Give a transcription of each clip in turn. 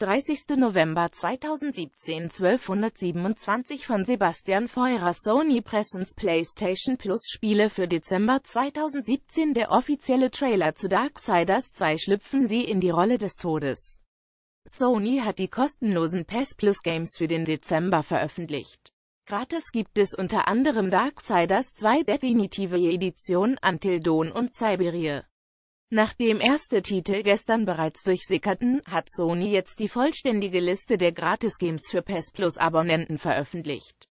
30. November 2017 1227 von Sebastian Feurer Sony Pressens PlayStation Plus Spiele für Dezember 2017 Der offizielle Trailer zu Darksiders 2 schlüpfen sie in die Rolle des Todes. Sony hat die kostenlosen PES Plus Games für den Dezember veröffentlicht. Gratis gibt es unter anderem Darksiders 2 Definitive Edition, Until Dawn und Siberia. Nachdem erste Titel gestern bereits durchsickerten, hat Sony jetzt die vollständige Liste der Gratis-Games für PES Plus Abonnenten veröffentlicht.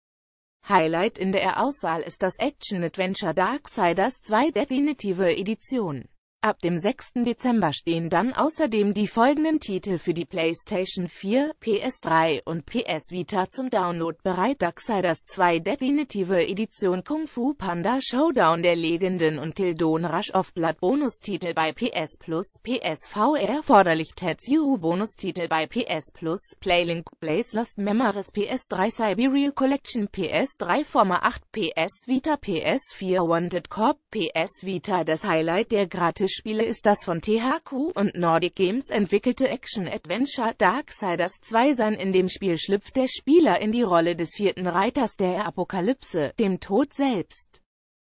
Highlight in der Auswahl ist das Action-Adventure Darksiders 2 Definitive Edition. Ab dem 6. Dezember stehen dann außerdem die folgenden Titel für die PlayStation 4, PS3 und PS Vita zum Download bereit. Darksiders 2 Definitive Edition Kung Fu Panda Showdown der Legenden und Tildon Rush of Blood Bonustitel bei PS Plus, PSVR erforderlich Tetsuyu Bonustitel bei PS Plus, Playlink, Blaze Lost Memories PS3 Siberia Collection PS3 Former 8 PS Vita PS4 Wanted Corp PS Vita Das Highlight der gratis Beispiele ist das von THQ und Nordic Games entwickelte Action-Adventure Darksiders 2 sein. In dem Spiel schlüpft der Spieler in die Rolle des vierten Reiters der Apokalypse, dem Tod selbst.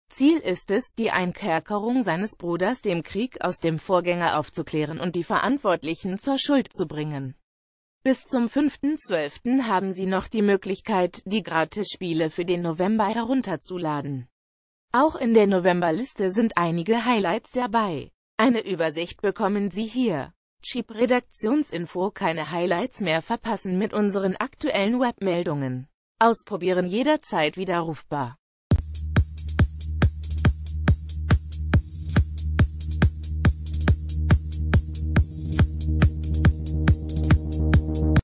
Ziel ist es, die Einkerkerung seines Bruders dem Krieg aus dem Vorgänger aufzuklären und die Verantwortlichen zur Schuld zu bringen. Bis zum 5.12. haben Sie noch die Möglichkeit, die Gratisspiele für den November herunterzuladen. Auch in der Novemberliste sind einige Highlights dabei. Eine Übersicht bekommen Sie hier. Cheap Redaktionsinfo keine Highlights mehr verpassen mit unseren aktuellen Webmeldungen. Ausprobieren jederzeit widerrufbar.